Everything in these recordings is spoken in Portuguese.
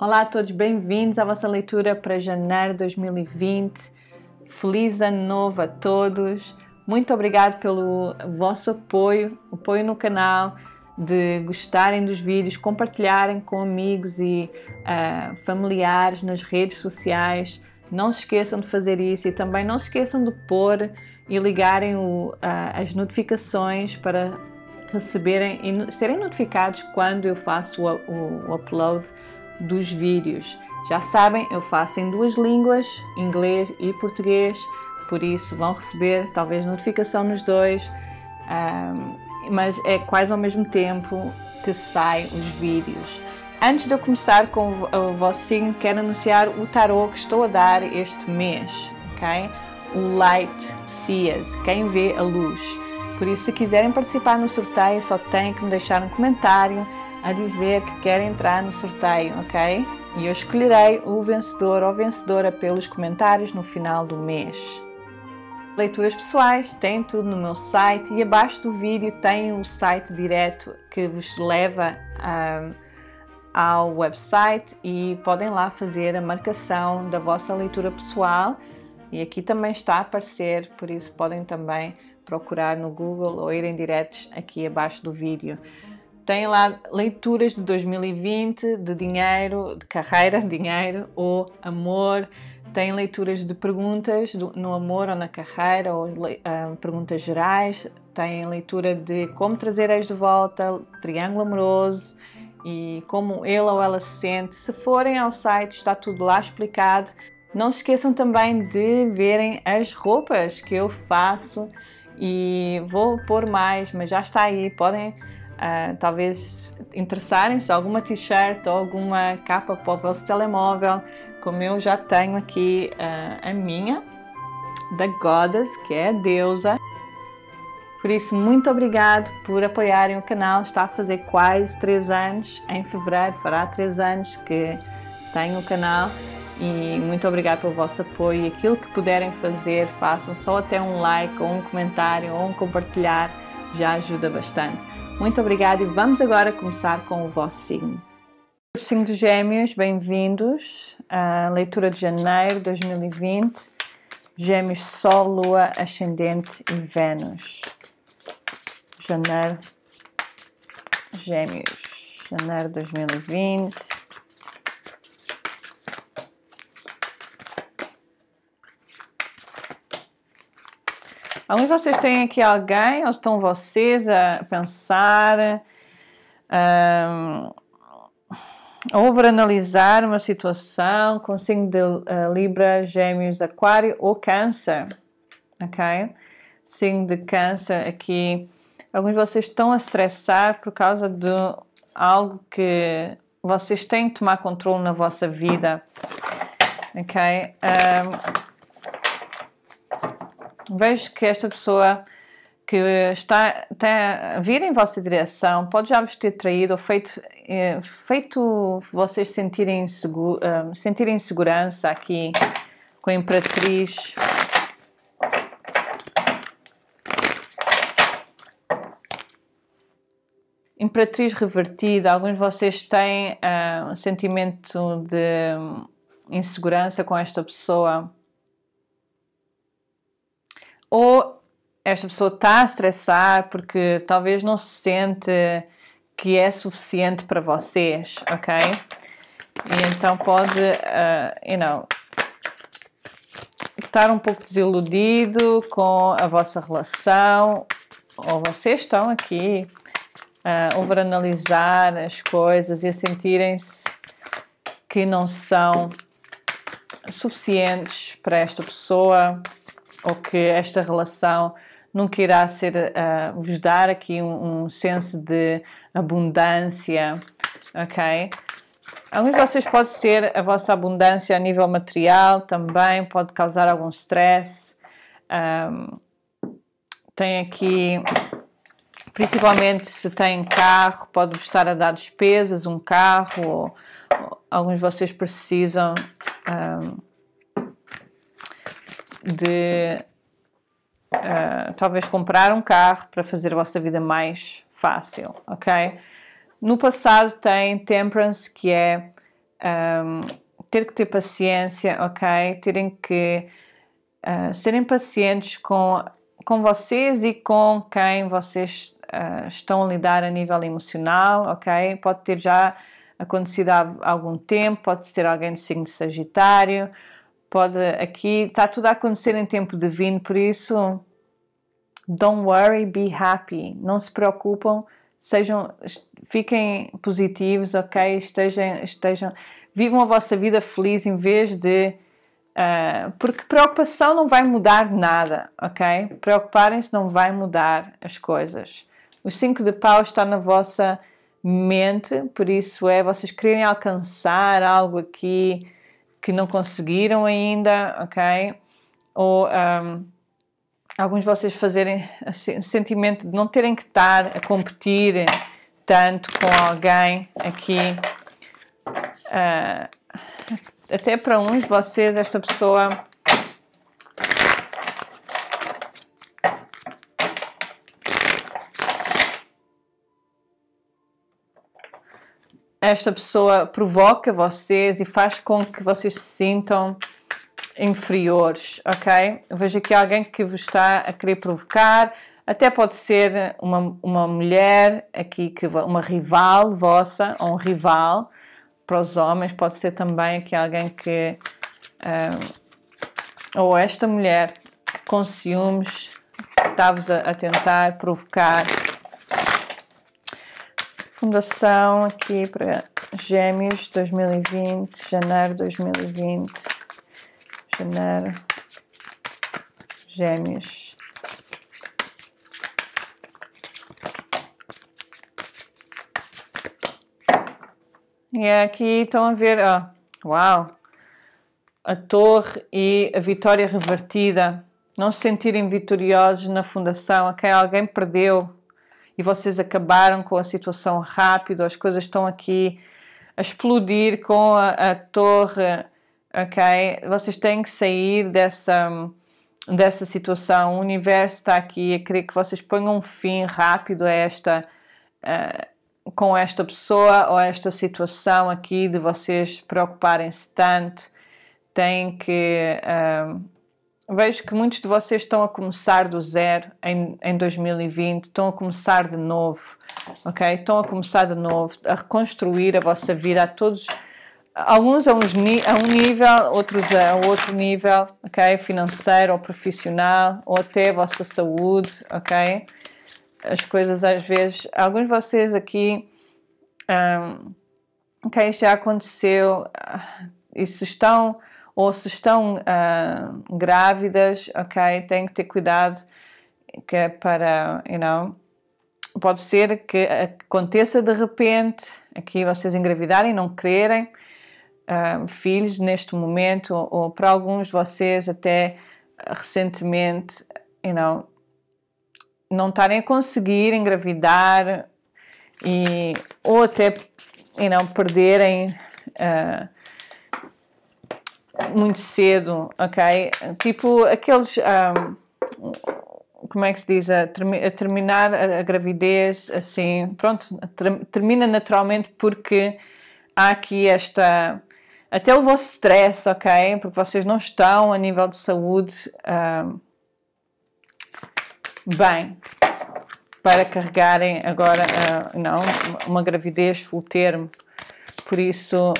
Olá a todos, bem-vindos à vossa leitura para janeiro de 2020. Feliz ano novo a todos. Muito obrigado pelo vosso apoio, apoio no canal, de gostarem dos vídeos, compartilharem com amigos e uh, familiares nas redes sociais. Não se esqueçam de fazer isso e também não se esqueçam de pôr e ligarem o, uh, as notificações para receberem e serem notificados quando eu faço o, o, o upload dos vídeos. Já sabem, eu faço em duas línguas, inglês e português, por isso vão receber talvez notificação nos dois, um, mas é quase ao mesmo tempo que saem os vídeos. Antes de eu começar com o vosso signo, quero anunciar o tarot que estou a dar este mês, ok? O Light Seas, quem vê a luz. Por isso, se quiserem participar no sorteio, só têm que me deixar um comentário a dizer que quer entrar no sorteio, ok? E eu escolherei o vencedor ou vencedora pelos comentários no final do mês. Leituras pessoais tem tudo no meu site e abaixo do vídeo tem o site direto que vos leva ao website e podem lá fazer a marcação da vossa leitura pessoal e aqui também está a aparecer, por isso podem também procurar no Google ou irem diretos aqui abaixo do vídeo tem lá leituras de 2020, de dinheiro, de carreira, dinheiro ou amor. Tem leituras de perguntas do, no amor ou na carreira, ou uh, perguntas gerais. Tem leitura de como trazer ex de volta, triângulo amoroso e como ele ou ela se sente. Se forem ao site, está tudo lá explicado. Não se esqueçam também de verem as roupas que eu faço e vou pôr mais, mas já está aí. Podem uh, talvez interessarem-se alguma t-shirt ou alguma capa para o vosso telemóvel, como eu já tenho aqui uh, a minha, da Goddess, que é deusa. Por isso, muito obrigado por apoiarem o canal. Está a fazer quase 3 anos. Em fevereiro fará 3 anos que tenho o canal. E muito obrigado pelo vosso apoio. E aquilo que puderem fazer, façam só até um like, ou um comentário, ou um compartilhar, já ajuda bastante. Muito obrigada e vamos agora começar com o vosso signo. Os signos gêmeos, bem-vindos à leitura de janeiro de 2020. Gêmeos, Sol, Lua, Ascendente e Vênus. Janeiro, Gêmeos, janeiro de 2020. Alguns de vocês têm aqui alguém, ou estão vocês a pensar, um, a ah, overanalisar uma situação com signo de uh, Libra, Gêmeos, Aquário ou Câncer, ok? Signo de Câncer aqui. Alguns de vocês estão a estressar por causa de algo que vocês têm que tomar controle na vossa vida, ok? Um, ah, vejo que esta pessoa que está, está a vir em vossa direção pode já vos ter traído ou feito, eh, feito vocês sentirem, seguro, eh, sentirem insegurança aqui com a Imperatriz. Imperatriz revertida, alguns de vocês têm uh, um sentimento de hum, insegurança com esta pessoa ou esta pessoa está a estressar porque talvez não se sente que é suficiente para vocês, ok? E então pode, uh, you know, estar um pouco desiludido com a vossa relação, ou vocês estão aqui uh, overanalisar as coisas e a sentirem-se que não são suficientes para esta pessoa ou que esta relação nunca irá ser uh, vos dar aqui um, um, senso de abundância, ok? Alguns de vocês pode ser a vossa abundância a nível material também, pode causar algum stress. Um, tem aqui, principalmente se tem carro, pode estar a dar despesas, um carro, ou, ou, alguns de vocês precisam. Um, de uh, talvez comprar um carro para fazer a vossa vida mais fácil, ok? No passado tem temperance, que é um, ehm, ter que ter paciência, ok? Terem que uh, serem pacientes com, com vocês e com quem vocês uh, estão a lidar a nível emocional, ok? Pode ter já acontecido há algum tempo, pode ser alguém de signo sagitário, pode aqui, está tudo a acontecer em tempo divino, por isso don't worry, be happy. Não se preocupam, sejam, fiquem positivos, ok? Estejam, estejam, vivam a vossa vida feliz em vez de uh, porque preocupação não vai mudar nada, ok? Preocuparem-se não vai mudar as coisas. O cinco de pau está na vossa mente, por isso é vocês querem alcançar algo aqui que não conseguiram ainda, ok? Ou um, alguns de vocês fazerem assim, sentimento de não terem que estar a competir tanto com alguém aqui. Uh, até para uns de vocês, esta pessoa esta pessoa provoca vocês e faz com que vocês se sintam inferiores, ok? Vejo aqui alguém que vos está a querer provocar, até pode ser uma, uma mulher aqui, que, uma rival vossa, ou um rival para os homens, pode ser também aqui alguém que. Um, ah, ou esta mulher que com ciúmes está-vos a, a tentar provocar fundação aqui para Gêmeos 2020, janeiro 2020, janeiro, Gêmeos. E é aqui estão a ver, ó, oh, uau, a torre e a vitória revertida. Não se sentirem vitoriosos na fundação, a quem alguém perdeu e vocês acabaram com a situação rápido, as coisas estão aqui a explodir com a, a torre, ok? Vocês têm que sair dessa, dessa situação. O universo está aqui a querer que vocês ponham um fim rápido a esta. Uh, com esta pessoa ou esta situação aqui de vocês preocuparem-se tanto, têm que uh, vejo que muitos de vocês estão a começar do zero em, em 2020, estão a começar de novo, ok? Estão a começar de novo, a reconstruir a vossa vida, a todos, alguns a, uns, a um nível, outros a outro nível, ok? Financeiro ou profissional, ou até a vossa saúde, ok? As coisas às vezes, alguns de vocês aqui, um, ok, já aconteceu, e ah, se estão ou se estão uh, ah, grávidas, ok, têm que ter cuidado que é para, you know, pode ser que aconteça de repente, aqui vocês engravidarem, e não quererem uh, filhos neste momento, ou, ou, para alguns de vocês até recentemente, you know, não estarem a conseguir engravidar e, ou até you não know, perderem uh, muito cedo, ok? Tipo aqueles. Um, como é que se diz? A, a terminar a, a, gravidez, assim, pronto, ter termina naturalmente porque há aqui esta. Até o vosso stress, ok? Porque vocês não estão a nível de saúde um, bem para carregarem agora uh, não, uma gravidez full termo. Por isso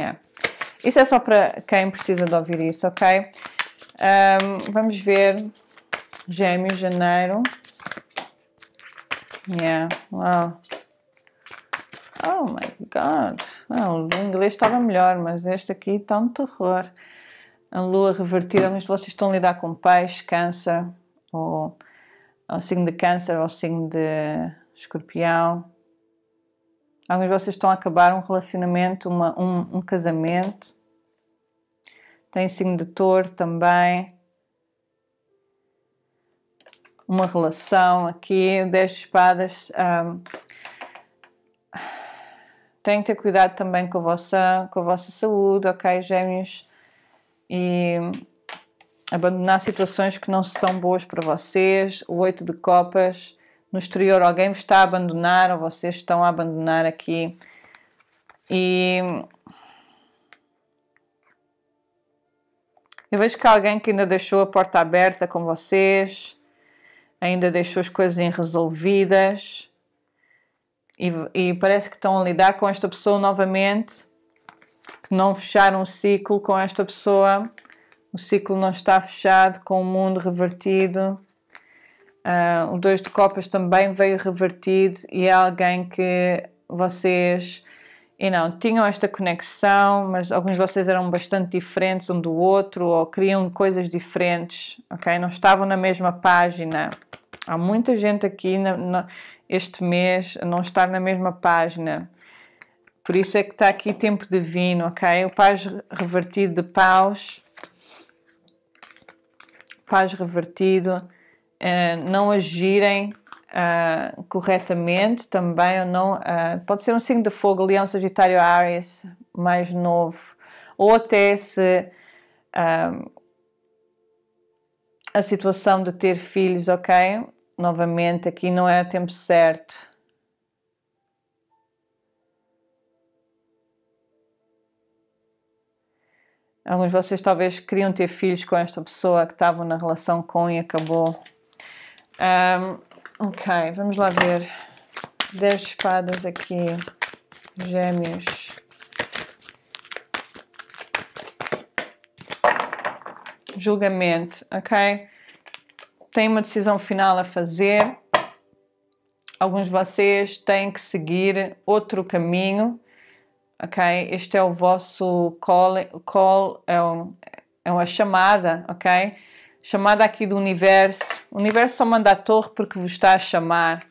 é. Isso é só para quem precisa de ouvir isso, ok? Um, vamos ver. Gêmeos, janeiro. Yeah, wow. Oh my god. Não, o inglês estava melhor, mas este aqui está um terror. A lua revertida, mas vocês estão a lidar com peixe, câncer, ou, ou signo de câncer, ou signo de escorpião. Alguns de vocês estão a acabar um relacionamento, uma, um, um casamento. Tem signo de touro também. Uma relação aqui, o 10 de espadas. Um, tem que ter cuidado também com a vossa, com a vossa saúde, ok, gêmeos? E abandonar situações que não são boas para vocês. O 8 de copas no exterior, alguém vos está a abandonar ou vocês estão a abandonar aqui. E eu vejo que alguém que ainda deixou a porta aberta com vocês, ainda deixou as coisas irresolvidas e, e parece que estão a lidar com esta pessoa novamente, que não fecharam um ciclo com esta pessoa. O ciclo não está fechado, com o mundo revertido Uh, o Dois de Copas também veio revertido e é alguém que vocês e não tinham esta conexão, mas alguns de vocês eram bastante diferentes um do outro ou queriam coisas diferentes, ok? Não estavam na mesma página. Há muita gente aqui na, na, este mês a não estar na mesma página. Por isso é que está aqui tempo divino, ok? O paz revertido de paus. Paz revertido eh, não agirem uh, corretamente também ou não. Eh, pode ser um signo de fogo, leão, é sagitário, Aries, mais novo. Ou até se a situação de ter filhos, ok? Novamente, aqui não é o tempo certo. Alguns de vocês talvez queriam ter filhos com esta pessoa que estavam na relação com e acabou. Um, ok, vamos lá ver. Dez espadas aqui, gêmeos. Julgamento, ok? Tem uma decisão final a fazer. Alguns de vocês têm que seguir outro caminho, ok? Este é o vosso call, call é, um, é uma chamada, ok? chamada aqui do universo. O universo só manda a torre porque vos está a chamar.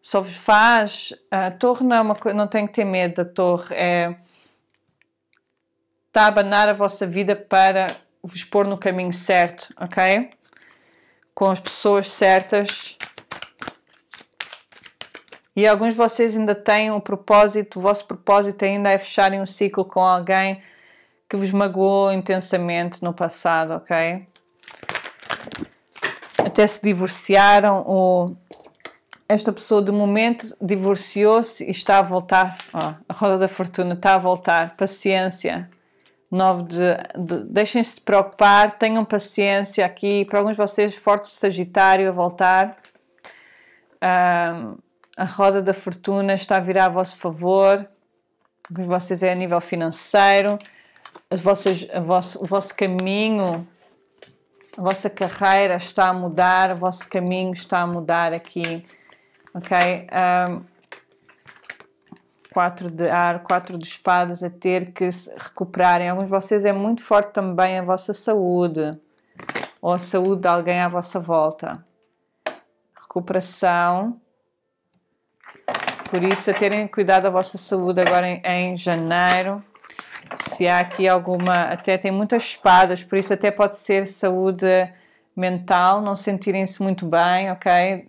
Só vos faz. A torre não é uma coisa, não tem que ter medo da torre. É, está a abanar a vossa vida para vos pôr no caminho certo, ok? Com as pessoas certas. E alguns de vocês ainda têm o um propósito, o vosso propósito ainda é fecharem um ciclo com alguém que vos magoou intensamente no passado, ok? até se divorciaram ou esta pessoa de momento divorciou-se e está a voltar. a roda da fortuna está a voltar. Paciência. nove de, de deixem-se de preocupar, tenham paciência aqui. Para alguns de vocês, forte Sagitário a voltar. a roda da fortuna está a virar a vosso favor. Alguns de vocês é a nível financeiro. Vossas, a vosso, o vosso caminho a vossa carreira está a mudar, o vosso caminho está a mudar aqui, ok? Um, quatro de ar, quatro de espadas a ter que recuperarem. Alguns de vocês é muito forte também a vossa saúde ou a saúde de alguém à vossa volta. Recuperação. Por isso, a terem cuidado da vossa saúde agora em, em janeiro se há aqui alguma. Até tem muitas espadas, por isso, até pode ser saúde mental, não sentirem-se muito bem, ok?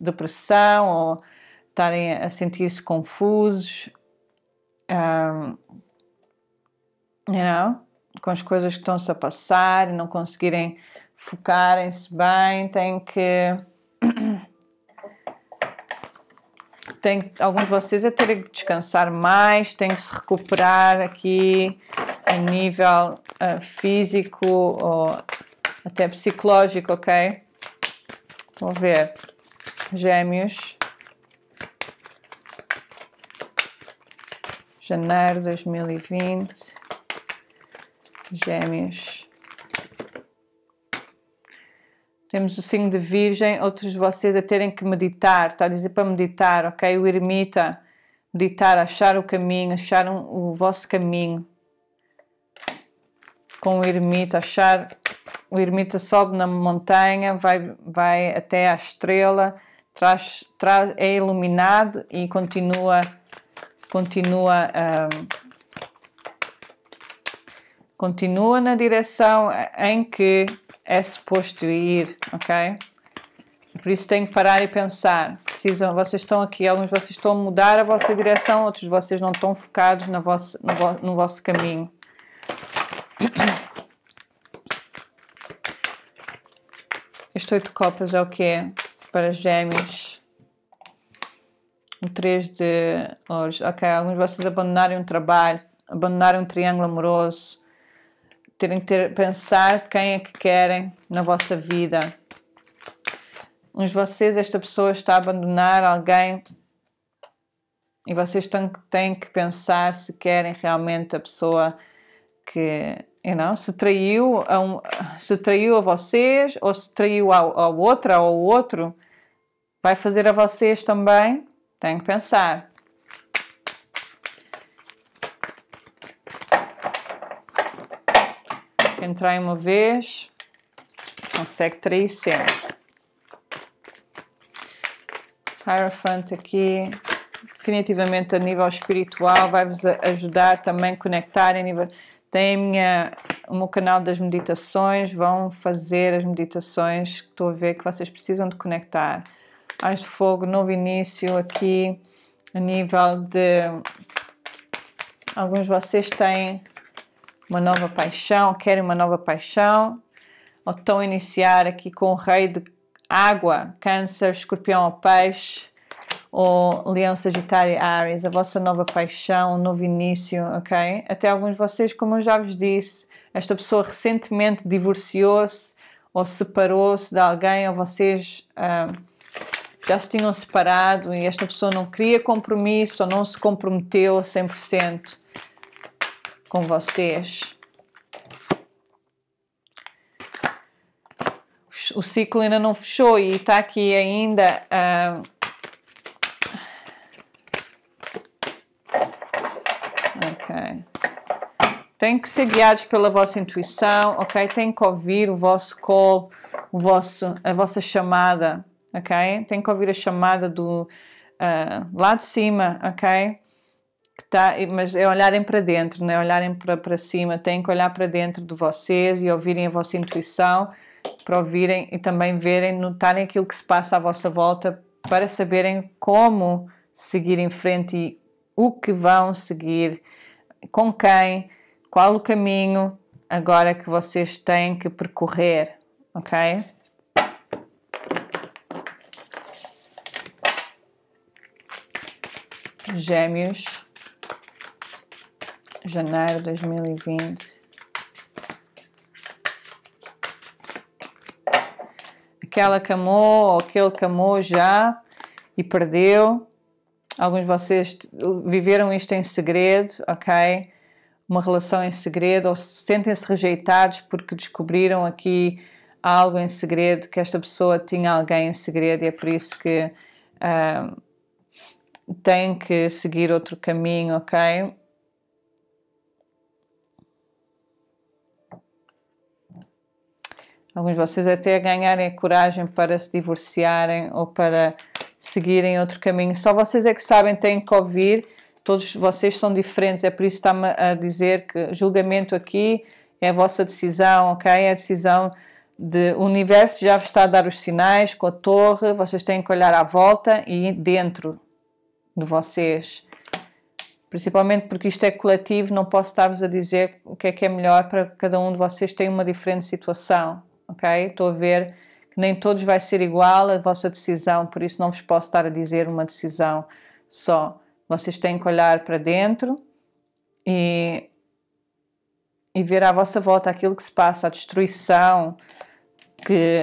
Depressão ou estarem a sentir-se confusos, um, you know? com as coisas que estão-se a passar e não conseguirem focarem-se bem, têm que tem, alguns de vocês é terem que descansar mais, têm que se recuperar aqui a nível uh, físico ou até psicológico, ok? vamos ver? Gêmeos. Janeiro 2020. Gêmeos. temos o signo de Virgem, outros de vocês a terem que meditar, está a dizer para meditar, ok? O ermita, meditar, achar o caminho, achar um, o vosso caminho com o ermita, achar. O ermita sobe na montanha, vai, vai até à estrela, traz, traz, é iluminado e continua, continua um, ah, continua na direção em que é suposto ir, ok? Por isso tem que parar e pensar. Precisam, vocês estão aqui, alguns de vocês estão a mudar a vossa direção, outros de vocês não estão focados na vossa, no, no vosso caminho. Este oito copas é o que é para gêmeos. Um três de ouros. Ok, alguns de vocês abandonarem um trabalho, abandonarem um triângulo amoroso, terem que ter, pensar quem é que querem na vossa vida. Uns de vocês, esta pessoa está a abandonar alguém e vocês têm, têm que pensar se querem realmente a pessoa que you know, se traiu a um, se traiu a vocês ou se traiu ao, outra ou ao outro vai fazer a vocês também. Tem que pensar. entrar uma vez, consegue 300. Hierophant aqui, definitivamente a nível espiritual, vai-vos ajudar também a conectar a nível... Tem minha, o meu canal das meditações, vão fazer as meditações que estou a ver que vocês precisam de conectar. Ais de Fogo, novo início aqui, a nível de... Alguns de vocês têm uma nova paixão, querem uma nova paixão, ou estão a iniciar aqui com o rei de água, câncer, escorpião ou peixe, ou leão, sagitário, Ares, a vossa nova paixão, um novo início, ok? Até alguns de vocês, como eu já vos disse, esta pessoa recentemente divorciou-se ou separou-se de alguém, ou vocês... Uh, já se tinham separado e esta pessoa não queria compromisso ou não se comprometeu 100% com vocês. O ciclo ainda não fechou e está aqui ainda. Uh, Tem que ser guiados pela vossa intuição, ok? Tem que ouvir o vosso call, o vosso, a vossa chamada, ok? Tem que ouvir a chamada do uh, lá de cima, ok? que tá, mas é olharem para dentro, não é olharem para, para cima, têm que olhar para dentro de vocês e ouvirem a vossa intuição, para ouvirem e também verem, notarem aquilo que se passa à vossa volta para saberem como seguir em frente e o que vão seguir, com quem, qual o caminho agora que vocês têm que percorrer, ok? Gêmeos janeiro de 2020. Aquela que amou ou aquele que amou já e perdeu. Alguns de vocês viveram isto em segredo, ok? Uma relação em segredo ou sentem-se rejeitados porque descobriram aqui algo em segredo, que esta pessoa tinha alguém em segredo e é por isso que uh, tem que seguir outro caminho, ok? alguns de vocês até ganharem a coragem para se divorciarem ou para seguirem outro caminho. Só vocês é que sabem, têm que ouvir. Todos vocês são diferentes, é por isso que está-me a dizer que julgamento aqui é a vossa decisão, ok? É a decisão de o universo já vos está a dar os sinais com a torre, vocês têm que olhar à volta e dentro de vocês. Principalmente porque isto é coletivo, não posso estar-vos a dizer o que é que é melhor para cada um de vocês tem uma diferente situação, ok? Estou a ver que nem todos vai ser igual a vossa decisão, por isso não vos posso estar a dizer uma decisão só. Vocês têm que olhar para dentro e, e ver à vossa volta aquilo que se passa, a destruição, que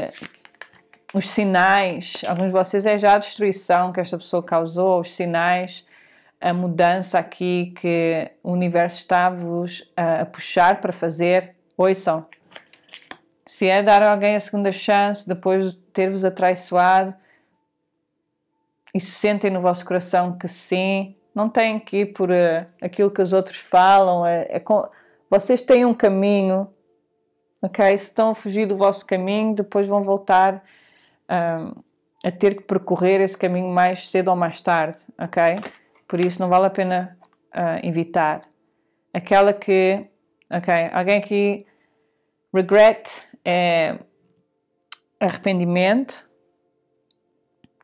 os sinais, alguns de vocês é já a destruição que esta pessoa causou, os sinais, a mudança aqui que o universo está-vos a, puxar para fazer. Ouçam, se é dar a alguém a segunda chance depois de ter-vos atraiçoado e sentem no vosso coração que sim, não têm que ir por uh, aquilo que os outros falam. É, é com... Vocês têm um caminho, ok? Se estão a fugir do vosso caminho, depois vão voltar a ter que percorrer esse caminho mais cedo ou mais tarde, ok? Por isso não vale a pena uh, evitar. Aquela que, ok, alguém que regret é arrependimento,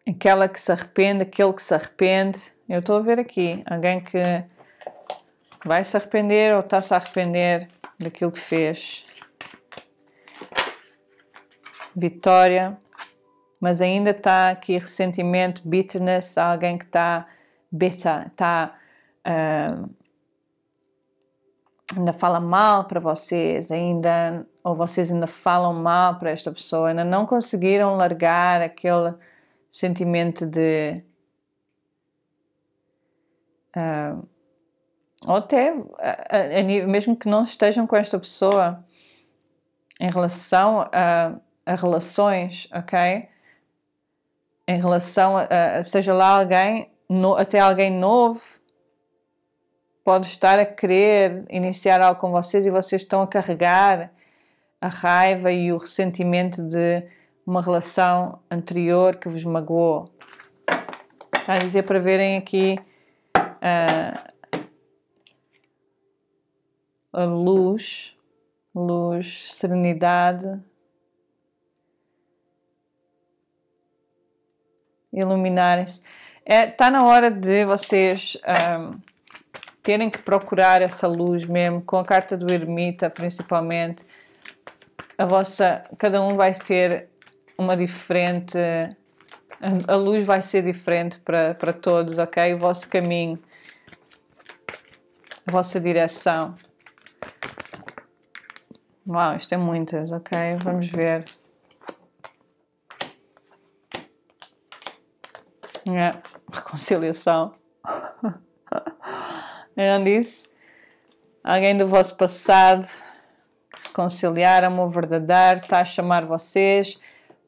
aquela que se arrepende, aquele que se arrepende. Eu estou a ver aqui alguém que vai se arrepender ou está-se a arrepender daquilo que fez. Vitória, mas ainda está aqui ressentimento, bitterness, alguém que está beta, está uh, ainda fala mal para vocês, ainda ou vocês ainda falam mal para esta pessoa, ainda não conseguiram largar aquele sentimento de uh, ou até mesmo que não estejam com esta pessoa em relação a, a relações, ok? Em relação a, a seja lá alguém no, até alguém novo pode estar a querer iniciar algo com vocês e vocês estão a carregar a raiva e o ressentimento de uma relação anterior que vos magoou. Está a dizer para verem aqui a, ah, a luz, luz, serenidade, iluminarem-se. É, está na hora de vocês. Um, ah, terem que procurar essa luz mesmo, com a carta do ermita principalmente, a vossa, cada um vai ter uma diferente, a luz vai ser diferente para, para todos, ok? O vosso caminho, a vossa direção. Uau, isto é muitas, ok? Vamos ver. É, reconciliação. Eu disse? Alguém do vosso passado reconciliaram-me, verdadeiro está a chamar vocês.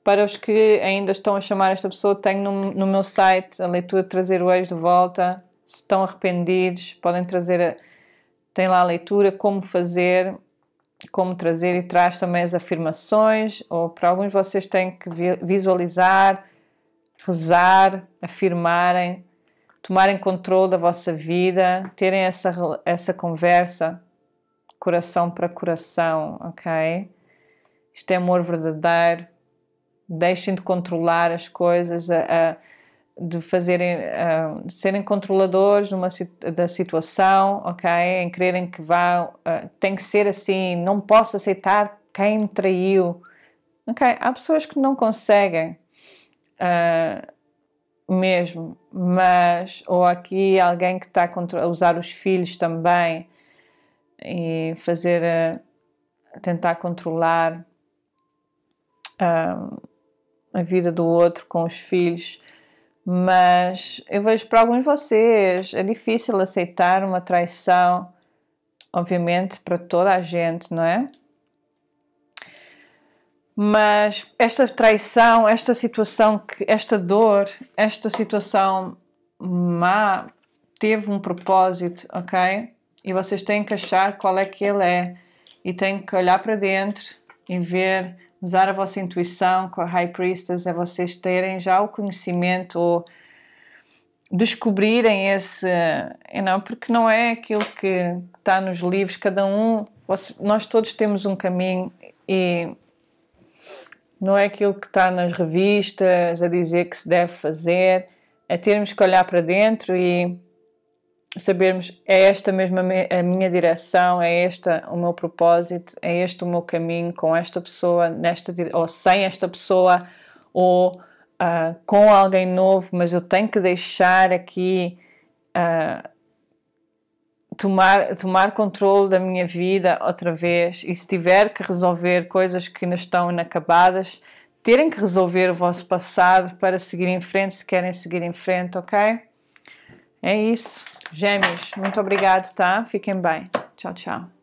Para os que ainda estão a chamar esta pessoa, tenho no, no meu site a leitura de trazer o ex de volta. Se estão arrependidos, podem trazer, tem lá a leitura, como fazer, como trazer e traz também as afirmações. Ou para alguns vocês têm que visualizar, rezar, afirmarem tomarem controle da vossa vida, terem essa, essa conversa coração para coração, ok? Isto é amor verdadeiro. Deixem de controlar as coisas, a, a, de fazerem, a, de serem controladores numa, da situação, ok? Em crerem que vá, tem que ser assim, não posso aceitar quem me traiu, ok? Há pessoas que não conseguem. Uh, mesmo, mas ou aqui alguém que está a usar os filhos também e fazer eh, tentar controlar a vida do outro com os filhos. Mas eu vejo para alguns de vocês é difícil aceitar uma traição, obviamente para toda a gente, não é? Mas esta traição, esta situação, que, esta dor, esta situação má teve um propósito, ok? E vocês têm que achar qual é que ele é e têm que olhar para dentro e ver, usar a vossa intuição com a High Priestess, é vocês terem já o conhecimento ou descobrirem esse, não, porque não é aquilo que está nos livros, cada um, nós todos temos um caminho e não é aquilo que está nas revistas a dizer que se deve fazer, é termos que olhar para dentro e sabermos é esta mesmo a minha direção, é este o meu propósito, é este o meu caminho com esta pessoa, nesta ou sem esta pessoa, ou uh, com alguém novo, mas eu tenho que deixar aqui uh, tomar, tomar controle da minha vida outra vez e se tiver que resolver coisas que ainda estão inacabadas, terem que resolver o vosso passado para seguir em frente se querem seguir em frente, ok? É isso. Gêmeos, muito obrigado, tá? Fiquem bem. Tchau, tchau.